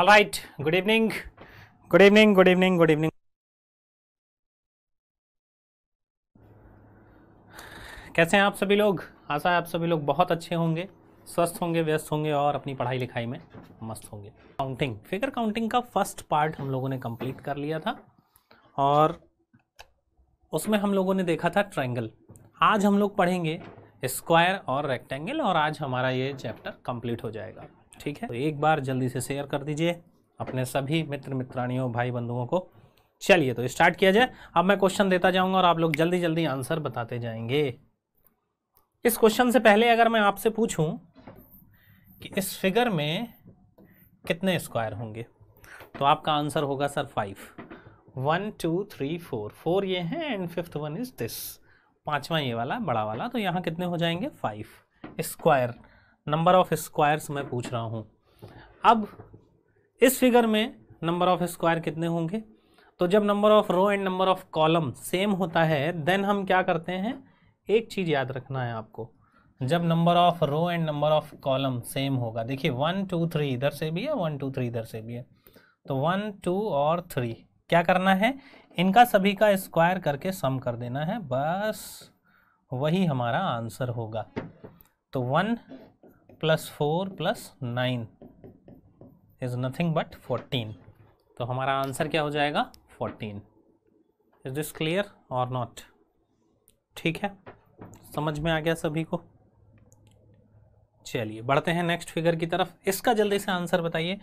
all right good evening good evening good evening good evening कैसे हैं आप सभी लोग आशा है आप सभी लोग बहुत अच्छे होंगे स्वस्थ होंगे व्यस्त होंगे और अपनी पढ़ाई लिखाई में मस्त होंगे काउंटिंग फिगर काउंटिंग का फर्स्ट पार्ट हम लोगों ने कंप्लीट कर लिया था और उसमें हम लोगों ने देखा था ट्रायंगल आज हम लोग पढ़ेंगे स्क्वायर और रेक्टेंगल और आज हमारा ये चैप्टर कंप्लीट हो जाएगा ठीक है तो एक बार जल्दी से शेयर कर दीजिए अपने सभी मित्र मित्रानियों भाई बंधुओं को चलिए तो स्टार्ट किया जाए अब मैं क्वेश्चन देता जाऊंगा और आप लोग जल्दी जल्दी आंसर बताते जाएंगे इस क्वेश्चन से पहले अगर मैं आपसे पूछूं कि इस फिगर में कितने स्क्वायर होंगे तो आपका आंसर होगा sir five one two three four four ये हैं and fifth one is this पांचवा ये वाला बड़ा वाला तो यहाँ कितने हो जाएंगे five square number of squares मैं पूछ रहा हूँ अब इस फिगर में नंबर ऑफ स्क्वायर कितने होंगे तो जब number of row and number of column same होता है देन हम क्या करते हैं एक चीज़ याद रखना है आपको जब number of row and number of column same होगा देखिए वन टू थ्री इधर से भी है वन टू थ्री इधर से भी है तो वन टू और थ्री क्या करना है इनका सभी का स्क्वायर करके सम कर देना है बस वही हमारा आंसर होगा तो one plus four plus nine is nothing but fourteen तो हमारा आंसर क्या हो जाएगा फोर्टीन इज दिस क्लियर और नॉट ठीक है समझ में आ गया सभी को चलिए बढ़ते हैं नेक्स्ट फिगर की तरफ इसका जल्दी से आंसर बताइए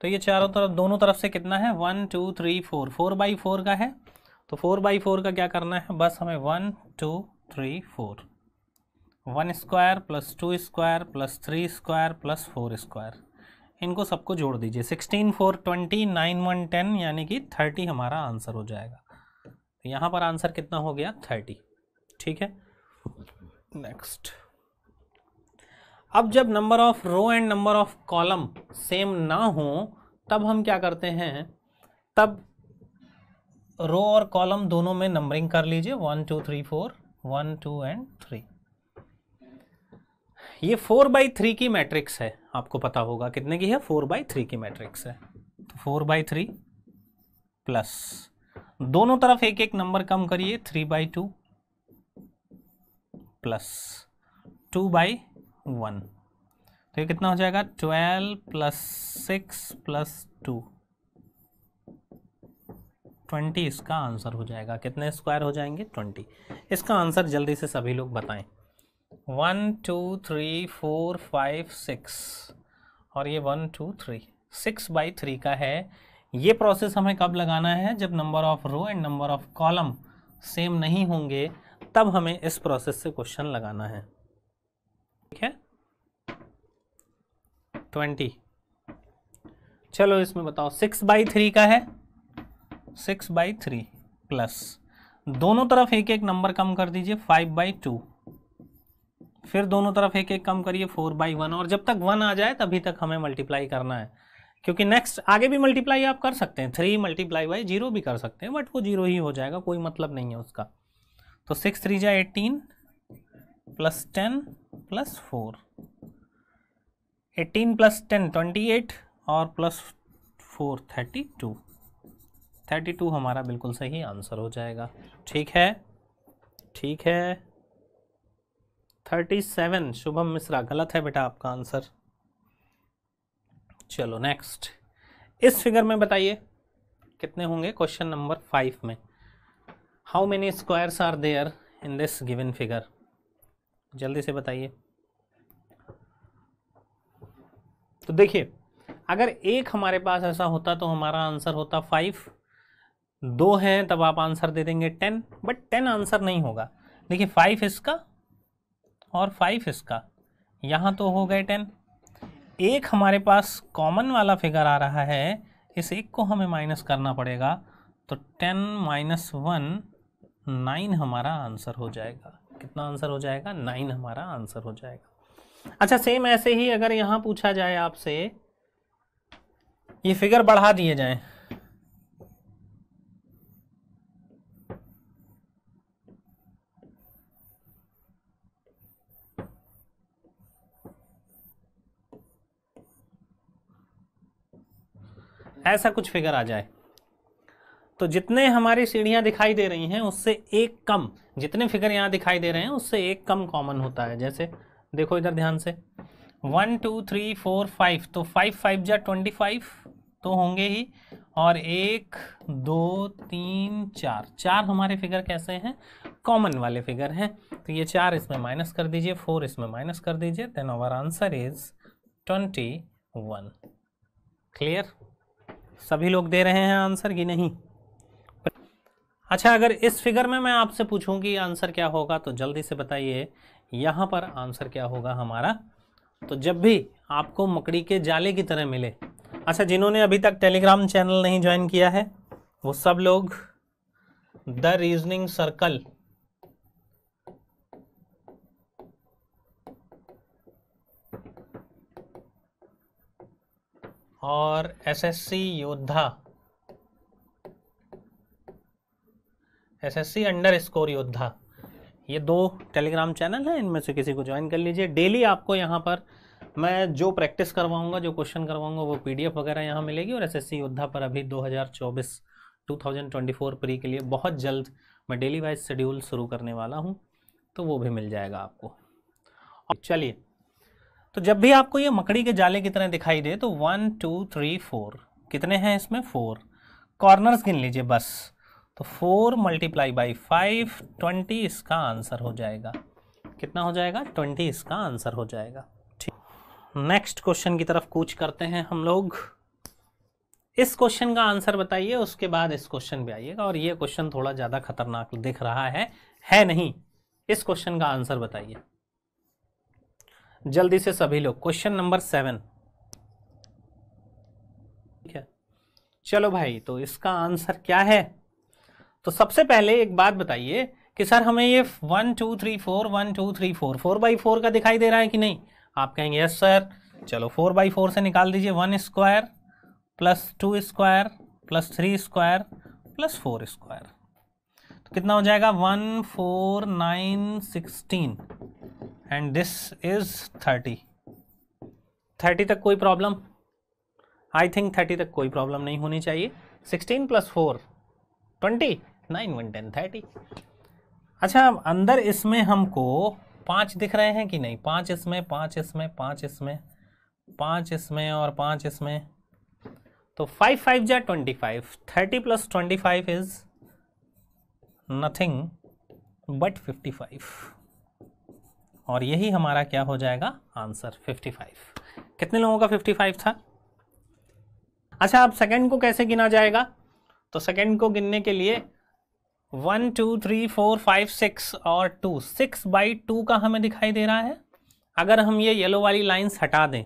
तो ये चारों तरफ दोनों तरफ से कितना है one two three four four by four का है तो फोर बाई फोर का क्या करना है बस हमें one two three four one square plus two square plus three square plus four square इनको सबको जोड़ दीजिए sixteen four twenty nine one ten यानी कि थर्टी हमारा आंसर हो जाएगा तो यहाँ पर आंसर कितना हो गया थर्टी ठीक है नेक्स्ट अब जब number of row and number of column same ना हो तब हम क्या करते हैं तब रो और कॉलम दोनों में नंबरिंग कर लीजिए one two three four one two and three ये फोर बाई थ्री की मैट्रिक्स है आपको पता होगा कितने की है फोर बाई थ्री की मैट्रिक्स है तो फोर बाई थ्री प्लस दोनों तरफ एक एक नंबर कम करिए three by two plus two by one तो ये कितना हो जाएगा twelve plus six plus two twenty इसका आंसर हो जाएगा कितने स्क्वायर हो जाएंगे ट्वेंटी इसका आंसर जल्दी से सभी लोग बताएं one two three four five six और ये one two three six by three का है ये प्रोसेस हमें कब लगाना है जब number of row and number of column same नहीं होंगे तब हमें इस प्रोसेस से क्वेश्चन लगाना है ठीक है ट्वेंटी चलो इसमें बताओ सिक्स बाई थ्री का है सिक्स बाई थ्री प्लस दोनों तरफ एक एक नंबर कम कर दीजिए फाइव बाई टू फिर दोनों तरफ एक एक कम करिए फोर बाई वन और जब तक वन आ जाए तभी तक हमें मल्टीप्लाई करना है क्योंकि नेक्स्ट आगे भी मल्टीप्लाई आप कर सकते हैं थ्री मल्टीप्लाई बाई जीरो भी कर सकते हैं बट वो जीरो ही हो जाएगा कोई मतलब नहीं है उसका तो सिक्स थ्री जाए eighteen plus ten plus four eighteen plus ten twenty eight और plus four thirty two thirty two हमारा बिल्कुल सही आंसर हो जाएगा ठीक है ठीक है थर्टी सेवन शुभम मिश्रा गलत है बेटा आपका आंसर चलो नेक्स्ट इस फिगर में बताइए कितने होंगे क्वेश्चन नंबर फाइव में how many squares are there in this given figure जल्दी से बताइए तो देखिए अगर एक हमारे पास ऐसा होता तो हमारा आंसर होता फाइव दो हैं तब आप आंसर दे देंगे टेन बट टेन आंसर नहीं होगा देखिए फाइव इसका और फाइव इसका यहाँ तो हो गए टेन एक हमारे पास कॉमन वाला फिगर आ रहा है इस एक को हमें माइनस करना पड़ेगा तो टेन माइनस वन नाइन हमारा आंसर हो जाएगा कितना आंसर हो जाएगा नाइन हमारा आंसर हो जाएगा अच्छा सेम ऐसे ही अगर यहाँ पूछा जाए आपसे ये फिगर बढ़ा दिए जाएं ऐसा कुछ फिगर आ जाए तो जितने हमारी सीढ़ियां दिखाई दे रही हैं उससे एक कम जितने फिगर यहां दिखाई दे रहे हैं उससे एक कम कॉमन होता है जैसे देखो इधर ध्यान से one two three four five तो फाइव फाइव जा ट्वेंटी फाइव तो होंगे ही और एक दो तीन चार चार हमारे फिगर कैसे हैं कॉमन वाले फिगर हैं तो ये चार इसमें माइनस कर दीजिए फोर इसमें माइनस कर दीजिए then our answer is twenty one clear सभी लोग दे रहे हैं आंसर कि नहीं अच्छा अगर इस फिगर में मैं आपसे पूछूं कि आंसर क्या होगा तो जल्दी से बताइए यहाँ पर आंसर क्या होगा हमारा तो जब भी आपको मकड़ी के जाले की तरह मिले अच्छा जिन्होंने अभी तक टेलीग्राम चैनल नहीं ज्वाइन किया है वो सब लोग द रीजनिंग सर्कल और SSC Yoddha SSC underscore Yoddha ये दो टेलीग्राम चैनल हैं इनमें से किसी को ज्वाइन कर लीजिए डेली आपको यहाँ पर मैं जो प्रैक्टिस करवाऊंगा जो क्वेश्चन करवाऊंगा वो पीडीएफ वगैरह यहाँ मिलेगी और एसएससी योद्धा पर अभी 2024 2024 प्री के लिए बहुत जल्द मैं डेली वाइज शेड्यूल शुरू करने वाला हूँ तो वो भी मिल जाएगा आपको चलिए तो जब भी आपको ये मकड़ी के जाले की तरह दिखाई दे तो वन टू थ्री फोर कितने हैं इसमें फोर कॉर्नर्स गिन लीजिए बस तो four multiply by five twenty इसका आंसर हो जाएगा कितना हो जाएगा ट्वेंटी इसका आंसर हो जाएगा ठीक नेक्स्ट क्वेश्चन की तरफ कूच करते हैं हम लोग इस क्वेश्चन का आंसर बताइए उसके बाद इस क्वेश्चन पे आइएगा और ये क्वेश्चन थोड़ा ज़्यादा खतरनाक दिख रहा है है नहीं इस क्वेश्चन का आंसर बताइए जल्दी से सभी लोग क्वेश्चन नंबर सेवन ठीक है चलो भाई तो इसका आंसर क्या है तो सबसे पहले एक बात बताइए कि सर हमें ये one two three four one two three four four by four का दिखाई दे रहा है कि नहीं आप कहेंगे यस सर चलो फोर बाई फोर से निकाल दीजिए one square plus two square plus three square plus four square तो कितना हो जाएगा one four nine sixteen and this is thirty thirty तक कोई प्रॉब्लम आई थिंक थर्टी तक कोई प्रॉब्लम नहीं होनी चाहिए sixteen plus four twenty nine one ten thirty अच्छा अब अंदर इसमें हमको पाँच दिख रहे हैं कि नहीं पाँच इसमें पाँच इसमें पाँच इसमें पाँच इसमें और पाँच इसमें तो फाइव फाइव जा twenty five thirty plus twenty five is nothing but fifty five और यही हमारा क्या हो जाएगा आंसर 55 कितने लोगों का 55 था अच्छा अब सेकंड को कैसे गिना जाएगा तो सेकंड को गिनने के लिए one two three four five six और टू सिक्स बाई टू का हमें दिखाई दे रहा है अगर हम ये येलो वाली लाइंस हटा दें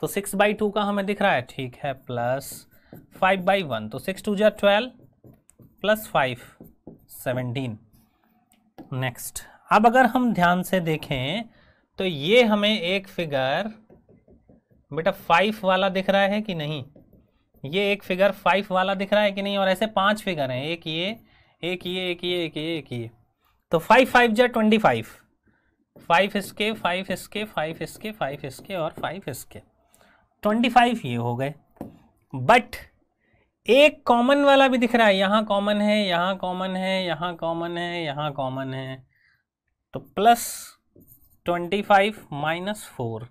तो सिक्स बाई टू का हमें दिख रहा है ठीक है प्लस फाइव बाई वन तो सिक्स टू जै twelve plus five seventeen next अब अगर हम ध्यान से देखें तो ये हमें एक फिगर बेटा फाइव वाला दिख रहा है कि नहीं ये एक फिगर फाइव वाला दिख रहा है कि नहीं और ऐसे पांच फिगर हैं एक ये एक ये एक ये एक ये एक ये तो फाइव फाइव जै ट्वेंटी फाइव फाइव इसके फाइव इसके फाइव इसके फाइव इसके और फाइव इसके ट्वेंटी फाइव ये हो गए बट एक कॉमन वाला भी दिख रहा है यहाँ कॉमन है यहाँ कॉमन है यहाँ कॉमन है यहाँ कॉमन है तो plus twenty five minus four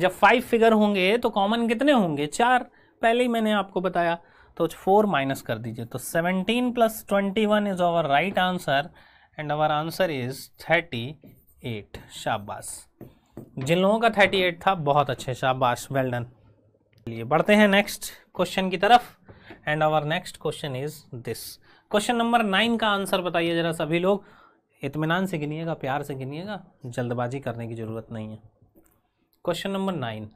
जब फाइव फिगर होंगे तो कॉमन कितने होंगे चार पहले ही मैंने आपको बताया तो फोर माइनस कर दीजिए तो seventeen plus twenty one is our right answer and our answer is thirty eight शाबाश जिन लोगों का थर्टी एट था बहुत अच्छे शाबाश वेल डन चलिए बढ़ते हैं नेक्स्ट क्वेश्चन की तरफ and our next question is this question number nine का आंसर बताइए जरा सभी लोग इतमान से गिनिएगा प्यार से गिनिएगा जल्दबाजी करने की ज़रूरत नहीं है क्वेश्चन नंबर नाइन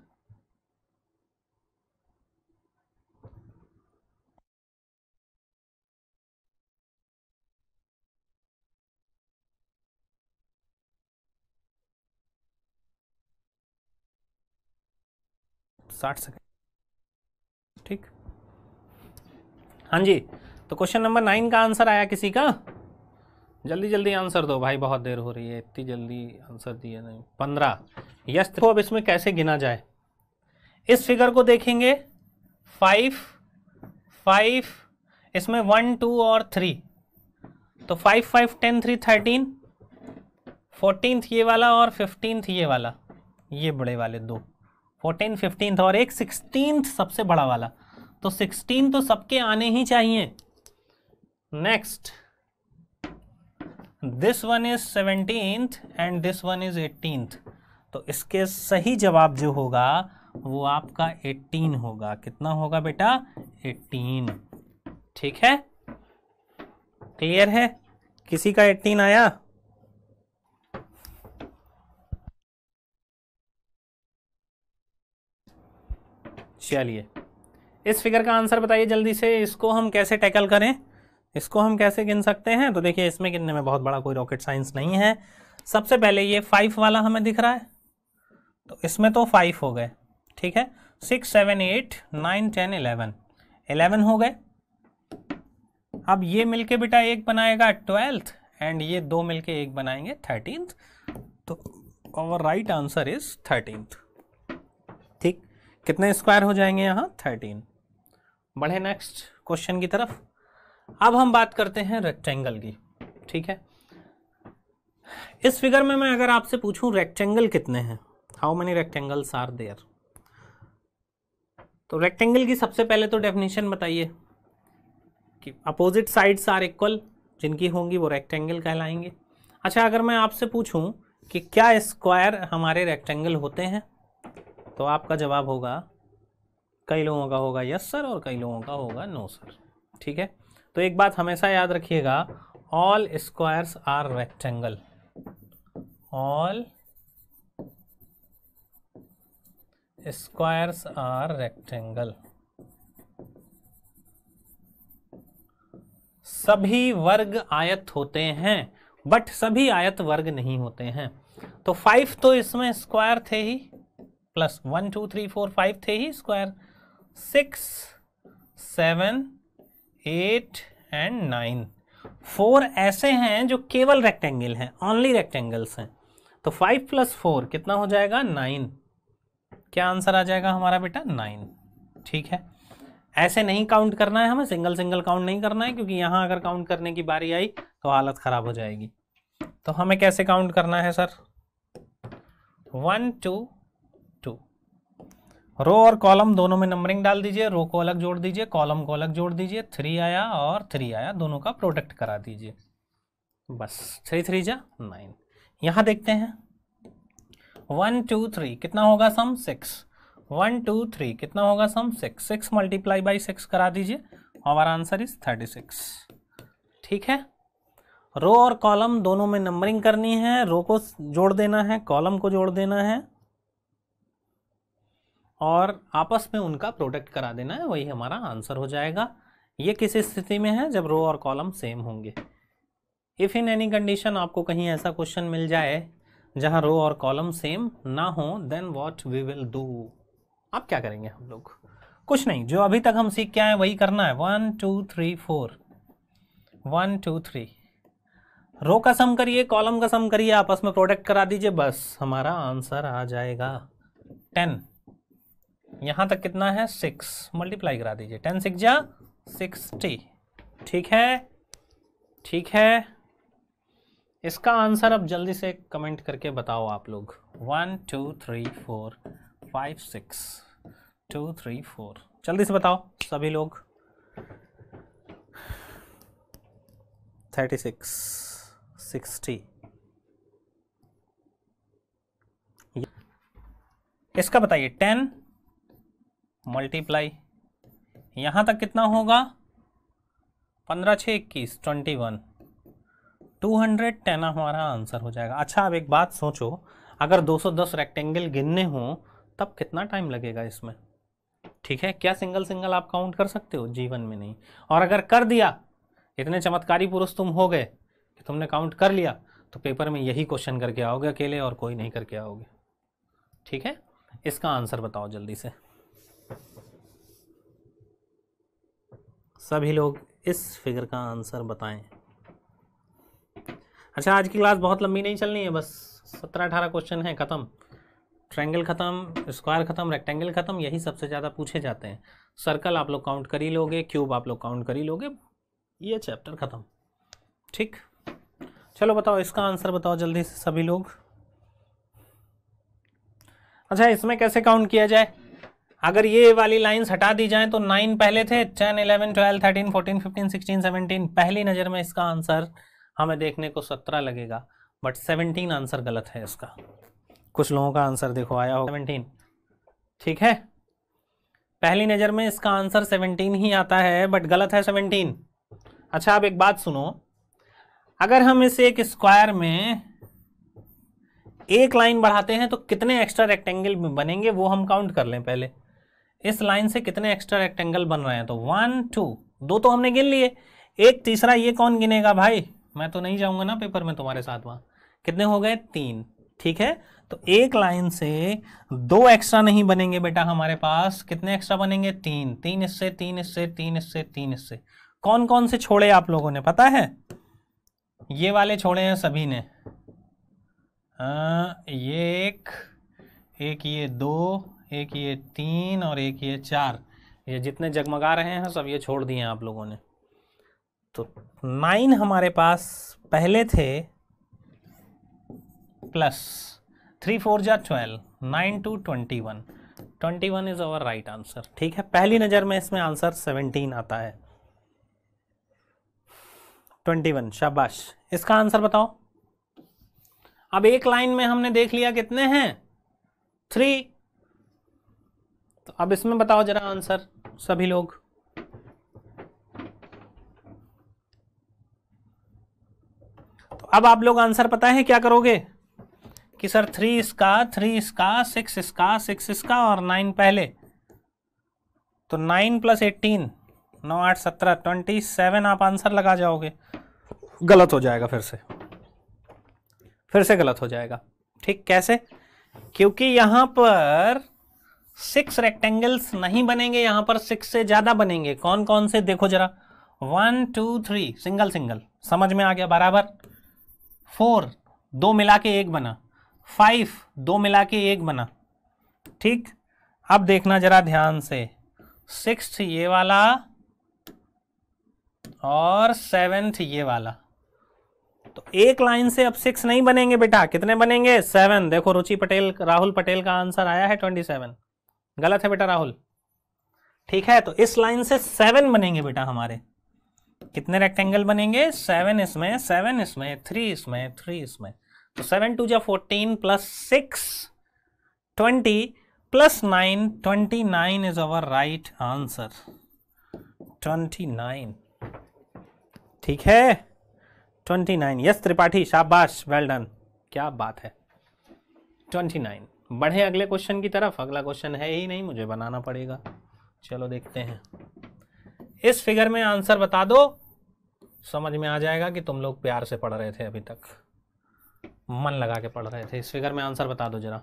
साठ सेकेंड ठीक हाँ जी तो क्वेश्चन नंबर नाइन का आंसर आया किसी का जल्दी जल्दी आंसर दो भाई बहुत देर हो रही है इतनी जल्दी आंसर दिए नहीं पंद्रह यस तो अब इसमें कैसे गिना जाए इस फिगर को देखेंगे फाइव फाइव इसमें वन टू और थ्री तो five five ten three thirteen fourteenth ये वाला और फिफ्टींथ ये वाला ये बड़े वाले दो फोर्टीन फिफ्टीन और एक सिक्सटीन सबसे बड़ा वाला तो सिक्सटीन तो सबके आने ही चाहिए next this one is seventeenth and this one is eighteenth तो इसके सही जवाब जो होगा वो आपका एटीन होगा कितना होगा बेटा एटीन ठीक है क्लियर है किसी का एटीन आया चलिए इस फिगर का आंसर बताइए जल्दी से इसको हम कैसे टैकल करें इसको हम कैसे गिन सकते हैं तो देखिए इसमें गिनने में बहुत बड़ा कोई रॉकेट साइंस नहीं है सबसे पहले ये फाइव वाला हमें दिख रहा है तो इसमें तो फाइव हो गए ठीक है six seven eight nine ten eleven eleven हो गए अब ये मिलके बेटा एक बनाएगा ट्वेल्थ एंड ये दो मिलके एक बनाएंगे थर्टींथ तो और राइट आंसर इज थर्टींथ ठीक कितने स्क्वायर हो जाएंगे यहाँ थर्टीन बढ़े नेक्स्ट क्वेश्चन की तरफ अब हम बात करते हैं रेक्टेंगल की ठीक है इस फिगर में मैं अगर आपसे पूछूं रेक्टेंगल कितने हैं how many rectangles are there तो रेक्टेंगल की सबसे पहले तो डेफिनेशन बताइए कि अपोजिट साइड्स आर इक्वल जिनकी होंगी वो रेक्टेंगल कहलाएंगे अच्छा अगर मैं आपसे पूछूं कि क्या स्क्वायर हमारे रेक्टेंगल होते हैं तो आपका जवाब होगा कई लोगों का होगा यस सर और कई लोगों का होगा नो सर ठीक है तो एक बात हमेशा याद रखिएगा all squares are rectangle all squares are rectangle सभी वर्ग आयत होते हैं बट सभी आयत वर्ग नहीं होते हैं तो फाइव तो इसमें स्क्वायर थे ही plus one two three four five थे ही square six seven eight and nine four ऐसे हैं जो केवल रेक्टेंगल हैं ओनली रेक्टेंगल्स हैं तो फाइव प्लस फोर कितना हो जाएगा नाइन क्या आंसर आ जाएगा हमारा बेटा नाइन ठीक है ऐसे नहीं काउंट करना है हमें सिंगल सिंगल काउंट नहीं करना है क्योंकि यहाँ अगर काउंट करने की बारी आई तो हालत ख़राब हो जाएगी तो हमें कैसे काउंट करना है सर वन टू रो और कॉलम दोनों में नंबरिंग डाल दीजिए रो को अलग जोड़ दीजिए कॉलम को अलग जोड़ दीजिए थ्री आया और थ्री आया दोनों का प्रोडक्ट करा दीजिए बस थ्री थ्री जा नाइन यहाँ देखते हैं वन टू थ्री कितना होगा sum six one two three कितना होगा sum six six multiply by six करा दीजिए हमारा आंसर इज थर्टी सिक्स ठीक है रो और कॉलम दोनों में नंबरिंग करनी है रो को जोड़ देना है कॉलम को जोड़ देना है और आपस में उनका प्रोडक्ट करा देना है वही हमारा आंसर हो जाएगा ये किस स्थिति में है जब रो और कॉलम सेम होंगे इफ़ इन एनी कंडीशन आपको कहीं ऐसा क्वेश्चन मिल जाए जहाँ रो और कॉलम सेम ना हो then what we will do आप क्या करेंगे हम लोग कुछ नहीं जो अभी तक हम सीख के आए वही करना है one two three four one two three row का सम करिए कॉलम का सम करिए आपस में प्रोडक्ट करा दीजिए बस हमारा आंसर आ जाएगा टेन यहां तक कितना है सिक्स मल्टीप्लाई करा दीजिए टेन सिक्स जा सिक्सटी ठीक है ठीक है इसका आंसर अब जल्दी से कमेंट करके बताओ आप लोग one two three four five six two three four जल्दी से बताओ सभी लोग थर्टी सिक्स सिक्सटी इसका बताइए टेन मल्टीप्लाई यहाँ तक कितना होगा पंद्रह छः इक्कीस twenty one two hundred ten हमारा आंसर हो जाएगा अच्छा अब एक बात सोचो अगर दो सौ दस रेक्टेंगल गिनने हों तब कितना टाइम लगेगा इसमें ठीक है क्या सिंगल सिंगल आप काउंट कर सकते हो जीवन में नहीं और अगर कर दिया इतने चमत्कारी पुरुष तुम हो गए कि तुमने काउंट कर लिया तो पेपर में यही क्वेश्चन करके आओगे अकेले और कोई नहीं करके आओगे ठीक है इसका आंसर बताओ जल्दी से सभी लोग इस फिगर का आंसर बताएं अच्छा आज की क्लास बहुत लंबी नहीं चलनी है बस सत्रह अठारह क्वेश्चन हैं ख़त्म ट्रायंगल ख़त्म स्क्वायर ख़त्म रेक्टेंगल ख़त्म यही सबसे ज़्यादा पूछे जाते हैं सर्कल आप लोग काउंट कर ही लोगे क्यूब आप लोग काउंट कर ही लोगे ये चैप्टर ख़त्म ठीक चलो बताओ इसका आंसर बताओ जल्दी से सभी लोग अच्छा इसमें कैसे काउंट किया जाए अगर ये वाली लाइंस हटा दी जाए तो नाइन पहले थे ten eleven twelve thirteen fourteen fifteen sixteen seventeen पहली नज़र में इसका आंसर हमें देखने को सत्रह लगेगा बट सेवनटीन आंसर गलत है इसका कुछ लोगों का आंसर देखो आया हो सेवनटीन ठीक है पहली नज़र में इसका आंसर सेवनटीन ही आता है बट गलत है सेवनटीन अच्छा आप एक बात सुनो अगर हम इसे एक स्क्वायर में एक लाइन बढ़ाते हैं तो कितने एक्स्ट्रा रेक्टेंगल बनेंगे वो हम काउंट कर लें पहले इस लाइन से कितने एक्स्ट्रा रेक्टेंगल बन रहे हैं तो वन टू दो तो हमने गिन लिए एक तीसरा ये कौन गिनेगा भाई मैं तो नहीं जाऊंगा ना पेपर में तुम्हारे साथ वहां कितने हो गए तीन ठीक है तो एक लाइन से दो एक्स्ट्रा नहीं बनेंगे बेटा हमारे पास कितने एक्स्ट्रा बनेंगे तीन तीन इससे तीन इससे तीन इससे तीन इससे कौन कौन से छोड़े आप लोगों ने पता है ये वाले छोड़े हैं सभी ने आ, हाँ, ये एक एक ये दो एक ये तीन और एक ये चार ये जितने जगमगा रहे हैं सब ये छोड़ दिए आप लोगों ने तो नाइन हमारे पास पहले थे प्लस थ्री फोर जा twelve nine two twenty one twenty one is our right answer ठीक है पहली नज़र में इसमें आंसर सेवनटीन आता है ट्वेंटी वन शाबाश इसका आंसर बताओ अब एक लाइन में हमने देख लिया कितने हैं थ्री तो अब इसमें बताओ जरा आंसर सभी लोग तो अब आप लोग आंसर पता है क्या करोगे कि सर थ्री इसका थ्री इसका सिक्स इसका सिक्स इसका और नाइन पहले तो नाइन प्लस एटीन नौ आठ सत्रह ट्वेंटी सेवन आप आंसर लगा जाओगे गलत हो जाएगा फिर से फिर से गलत हो जाएगा ठीक कैसे क्योंकि यहां पर सिक्स रेक्टेंगल्स नहीं बनेंगे यहां पर सिक्स से ज्यादा बनेंगे कौन कौन से देखो जरा one two three single single समझ में आ गया बराबर फोर दो मिला के एक बना फाइव दो मिला के एक बना ठीक अब देखना जरा ध्यान से सिक्स ये वाला और सेवेंथ ये वाला तो एक लाइन से अब सिक्स नहीं बनेंगे बेटा कितने बनेंगे सेवन देखो रुचि पटेल राहुल पटेल का आंसर आया है ट्वेंटी सेवन गलत है बेटा राहुल ठीक है तो इस लाइन से सेवन बनेंगे बेटा हमारे कितने रेक्टेंगल बनेंगे सेवन इसमें सेवन इसमें थ्री इसमें थ्री इसमें तो सेवन टू जो fourteen plus six twenty plus nine twenty nine is our right answer twenty nine ठीक है ट्वेंटी नाइन यस त्रिपाठी शाबाश वेल डन क्या बात है ट्वेंटी नाइन बढ़े अगले क्वेश्चन की तरफ अगला क्वेश्चन है ही नहीं मुझे बनाना पड़ेगा चलो देखते हैं इस फिगर में आंसर बता दो समझ में आ जाएगा कि तुम लोग प्यार से पढ़ रहे थे अभी तक मन लगा के पढ़ रहे थे इस फिगर में आंसर बता दो जरा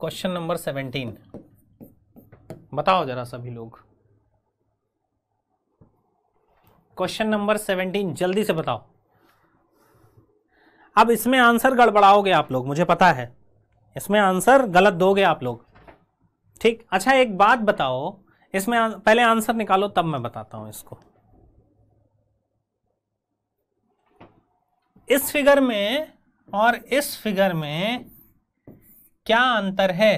क्वेश्चन नंबर सेवेंटीन बताओ जरा सभी लोग क्वेश्चन नंबर सेवेंटीन जल्दी से बताओ अब इसमें आंसर गड़बड़ाओगे आप लोग मुझे पता है इसमें आंसर गलत दोगे आप लोग ठीक अच्छा एक बात बताओ इसमें पहले आंसर निकालो तब मैं बताता हूं इसको इस फिगर में और इस फिगर में क्या अंतर है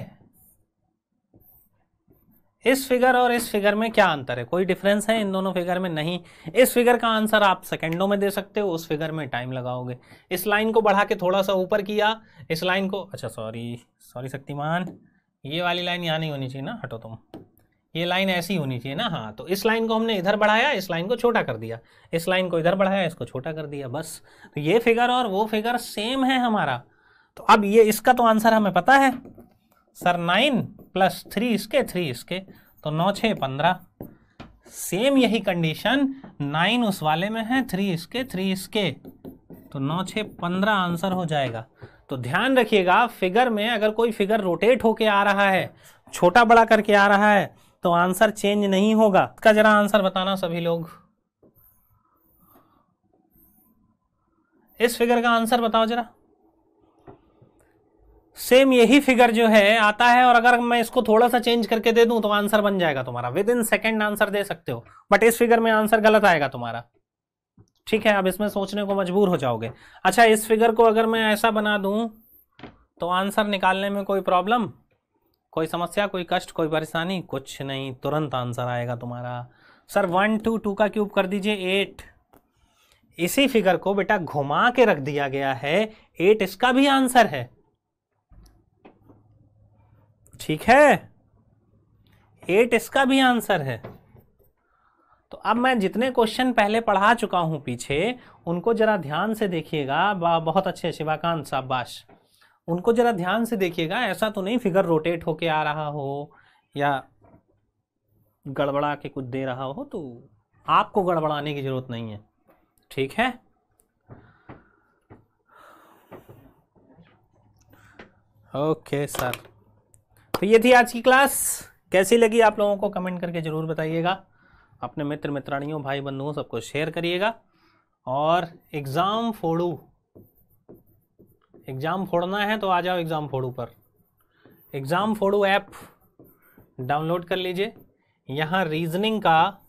इस फिगर और इस फिगर में क्या अंतर है कोई डिफरेंस है इन दोनों फिगर में नहीं इस फिगर का आंसर आप सेकेंडों में दे सकते हो उस फिगर में टाइम लगाओगे इस लाइन को बढ़ा के थोड़ा सा ऊपर किया इस लाइन को अच्छा सॉरी सॉरी शक्तिमान ये वाली लाइन यहाँ नहीं होनी चाहिए ना हटो तुम ये लाइन ऐसी होनी चाहिए ना हाँ तो इस लाइन को हमने इधर बढ़ाया इस लाइन को छोटा कर दिया इस लाइन को इधर बढ़ाया इसको छोटा कर दिया बस तो ये फिगर और वो फिगर सेम है हमारा तो अब ये इसका तो आंसर हमें पता है सर नाइन प्लस थ्री इसके थ्री इसके तो नौ छः पंद्रह सेम यही कंडीशन नाइन उस वाले में है थ्री इसके थ्री इसके तो नौ छः पंद्रह आंसर हो जाएगा तो ध्यान रखिएगा फिगर में अगर कोई फिगर रोटेट होके आ रहा है छोटा बड़ा करके आ रहा है तो आंसर चेंज नहीं होगा इसका जरा आंसर बताना सभी लोग इस फिगर का आंसर बताओ जरा सेम यही फिगर जो है आता है और अगर मैं इसको थोड़ा सा चेंज करके दे दूं तो आंसर बन जाएगा तुम्हारा विद इन सेकेंड आंसर दे सकते हो बट इस फिगर में आंसर गलत आएगा तुम्हारा ठीक है अब इसमें सोचने को मजबूर हो जाओगे अच्छा इस फिगर को अगर मैं ऐसा बना दूं तो आंसर निकालने में कोई प्रॉब्लम कोई समस्या कोई कष्ट कोई परेशानी कुछ नहीं तुरंत आंसर आएगा तुम्हारा सर वन टू टू का क्यूब कर दीजिए एट इसी फिगर को बेटा घुमा के रख दिया गया है एट इसका भी आंसर है ठीक है एट इसका भी आंसर है तो अब मैं जितने क्वेश्चन पहले पढ़ा चुका हूं पीछे उनको जरा ध्यान से देखिएगा बहुत अच्छे शिवाकांत शाबाश उनको जरा ध्यान से देखिएगा ऐसा तो नहीं फिगर रोटेट होके आ रहा हो या गड़बड़ा के कुछ दे रहा हो तो आपको गड़बड़ाने की जरूरत नहीं है ठीक है ओके सर तो ये थी आज की क्लास कैसी लगी आप लोगों को कमेंट करके ज़रूर बताइएगा अपने मित्र मित्राणियों भाई बंधुओं सबको शेयर करिएगा और एग्ज़ाम फोड़ू एग्ज़ाम फोड़ना है तो आ जाओ एग्ज़ाम फोड़ू पर एग्ज़ाम फोड़ू ऐप डाउनलोड कर लीजिए यहाँ रीजनिंग का